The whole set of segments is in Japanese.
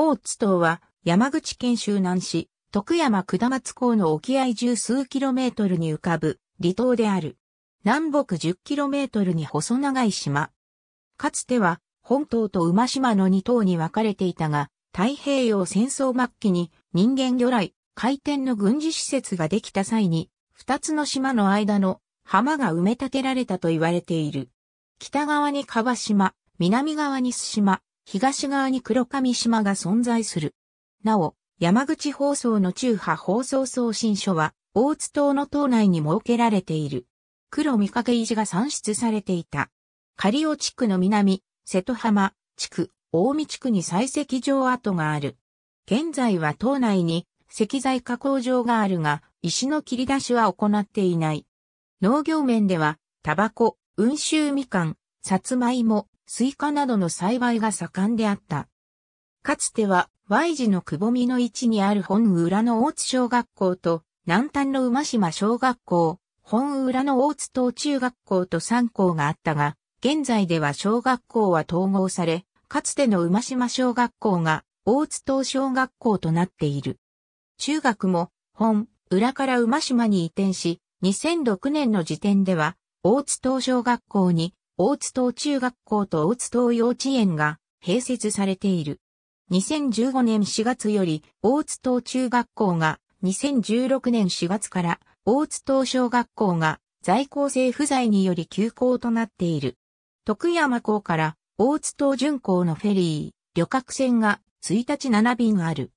大津島は山口県周南市、徳山下松港の沖合十数キロメートルに浮かぶ離島である。南北10キロメートルに細長い島。かつては本島と馬島の2島に分かれていたが、太平洋戦争末期に人間魚雷、回転の軍事施設ができた際に、2つの島の間の浜が埋め立てられたと言われている。北側に川島、南側に須島、東側に黒上島が存在する。なお、山口放送の中波放送送信所は、大津島の島内に設けられている。黒見かけ石が産出されていた。仮尾地区の南、瀬戸浜地区、大見地区に採石場跡がある。現在は島内に石材加工場があるが、石の切り出しは行っていない。農業面では、タバコ、温州みかん、さつまいも、スイカなどの栽培が盛んであった。かつては Y 字のくぼみの位置にある本浦の大津小学校と南端の馬島小学校、本浦の大津島中学校と3校があったが、現在では小学校は統合され、かつての馬島小学校が大津島小学校となっている。中学も本浦から馬島に移転し、2006年の時点では大津島小学校に大津島中学校と大津島幼稚園が併設されている。2015年4月より大津島中学校が2016年4月から大津島小学校が在校生不在により休校となっている。徳山港から大津島巡港のフェリー、旅客船が1日7便ある。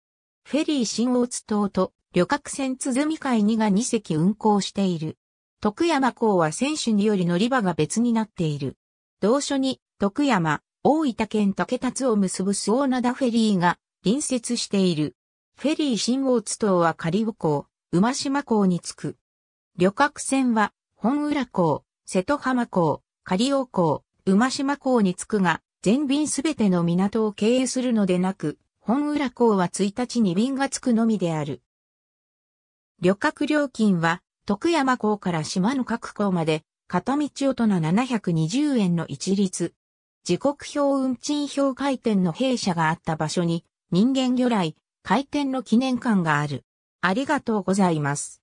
フェリー新大津島と旅客船鼓海2が2隻運航している。徳山港は選手により乗り場が別になっている。同所に、徳山、大分県竹立を結ぶスオーナダフェリーが隣接している。フェリー新大津島は仮尾港、馬島港に着く。旅客船は、本浦港、瀬戸浜港、仮尾港、馬島港に着くが、全便すべての港を経由するのでなく、本浦港は1日に便が着くのみである。旅客料金は、徳山港から島の各港まで、片道大人720円の一律。時刻表運賃表回転の弊社があった場所に、人間魚雷、回転の記念館がある。ありがとうございます。